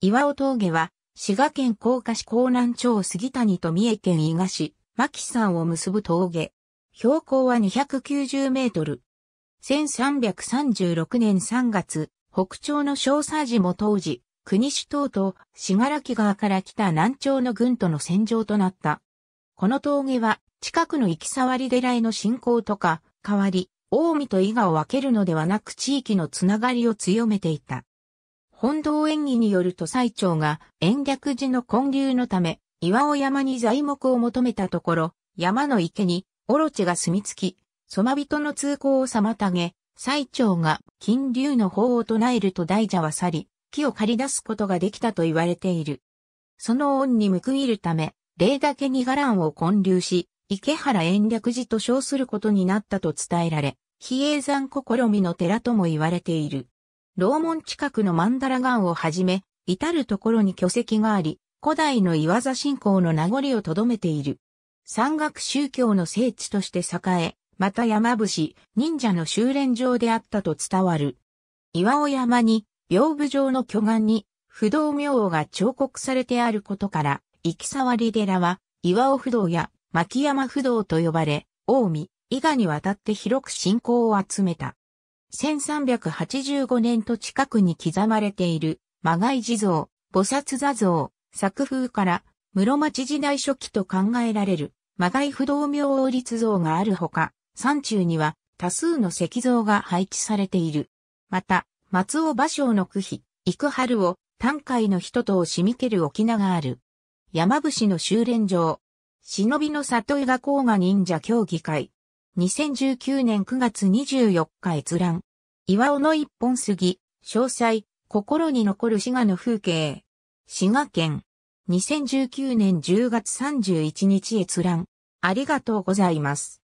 岩尾峠は、滋賀県甲賀市江南町杉谷と三重県伊賀市、牧山を結ぶ峠。標高は290メートル。1336年3月、北朝の小佐寺も当時、国主島とがらき川から来た南朝の軍との戦場となった。この峠は、近くの行き触り寺への進行とか、代わり、近江と伊賀を分けるのではなく地域のつながりを強めていた。本堂演技によると最長が延暦寺の建立のため、岩尾山に材木を求めたところ、山の池に、オロチが住み着き、ソマ人の通行を妨げ、最長が金龍の法を唱えると大蛇は去り、木を借り出すことができたと言われている。その恩に報いるため、霊だけに伽藍を建立し、池原延暦寺と称することになったと伝えられ、比叡山試みの寺とも言われている。楼門近くの曼荼羅岩をはじめ、至るところに巨石があり、古代の岩座信仰の名残を留めている。山岳宗教の聖地として栄え、また山伏、忍者の修練場であったと伝わる。岩尾山に、屏風状の巨岩に、不動明王が彫刻されてあることから、行き触り寺は、岩尾不動や牧山不動と呼ばれ、大見、伊賀にわたって広く信仰を集めた。1385年と近くに刻まれている、魔外地蔵、菩薩座像、作風から、室町時代初期と考えられる、魔外不動明王立像があるほか、山中には多数の石像が配置されている。また、松尾芭蕉の区碑、幾春を、短海の人とをしみける沖縄がある。山伏の修練場。忍びの里伊賀甲賀忍者協議会。2019年9月24日閲覧。岩尾の一本杉、詳細、心に残る滋賀の風景。滋賀県。2019年10月31日閲覧。ありがとうございます。